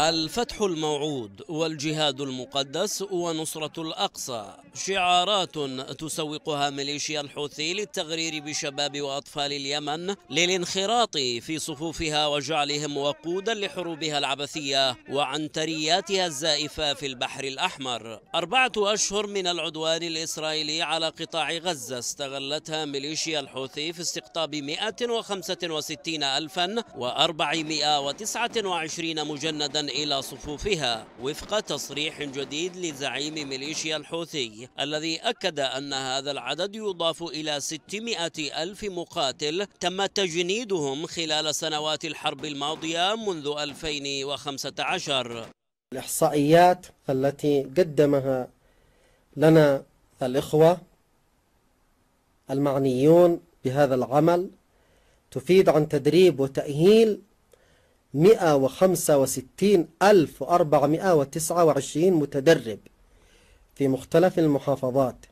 الفتح الموعود والجهاد المقدس ونصرة الأقصى شعارات تسوقها ميليشيا الحوثي للتغرير بشباب وأطفال اليمن للانخراط في صفوفها وجعلهم وقودا لحروبها العبثية وعنترياتها الزائفة في البحر الأحمر أربعة أشهر من العدوان الإسرائيلي على قطاع غزة استغلتها ميليشيا الحوثي في استقطاب 165 ألفا و429 مجندا إلى صفوفها وفق تصريح جديد لزعيم ميليشيا الحوثي الذي أكد أن هذا العدد يضاف إلى 600 ألف مقاتل تم تجنيدهم خلال سنوات الحرب الماضية منذ 2015 الإحصائيات التي قدمها لنا الإخوة المعنيون بهذا العمل تفيد عن تدريب وتأهيل 165429 متدرب في مختلف المحافظات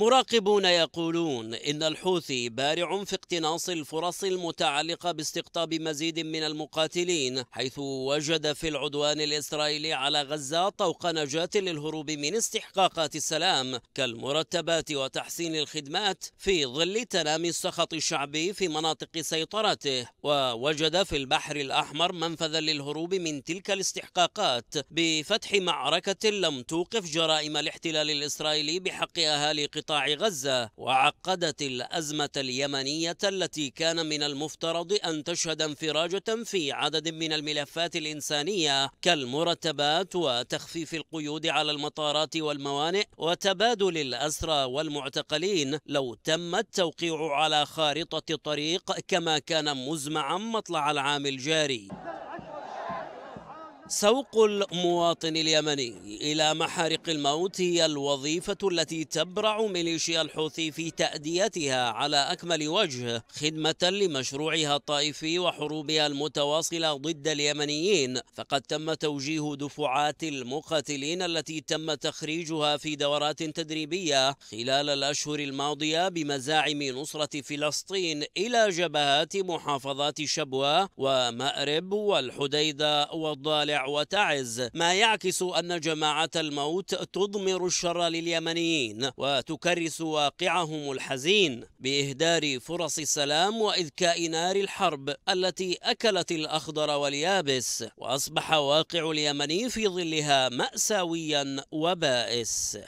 مراقبون يقولون إن الحوثي بارع في اقتناص الفرص المتعلقة باستقطاب مزيد من المقاتلين حيث وجد في العدوان الإسرائيلي على غزة طوق نجاة للهروب من استحقاقات السلام كالمرتبات وتحسين الخدمات في ظل تنامي السخط الشعبي في مناطق سيطرته ووجد في البحر الأحمر منفذا للهروب من تلك الاستحقاقات بفتح معركة لم توقف جرائم الاحتلال الإسرائيلي بحق أهالي قطاع قطاع غزة وعقدت الأزمة اليمنية التي كان من المفترض أن تشهد انفراجة في عدد من الملفات الإنسانية كالمرتبات وتخفيف القيود على المطارات والموانئ وتبادل الأسرى والمعتقلين لو تم التوقيع على خارطة الطريق كما كان مزمعا مطلع العام الجاري سوق المواطن اليمني إلى محارق الموت هي الوظيفة التي تبرع ميليشيا الحوثي في تأديتها على أكمل وجه خدمة لمشروعها الطائفي وحروبها المتواصلة ضد اليمنيين فقد تم توجيه دفعات المقاتلين التي تم تخريجها في دورات تدريبية خلال الأشهر الماضية بمزاعم نصرة فلسطين إلى جبهات محافظات شبوة ومأرب والحديدة والضالع وتعز ما يعكس أن جماعة الموت تضمر الشر لليمنيين وتكرس واقعهم الحزين بإهدار فرص السلام وإذكاء نار الحرب التي أكلت الأخضر واليابس وأصبح واقع اليمني في ظلها مأساويا وبائس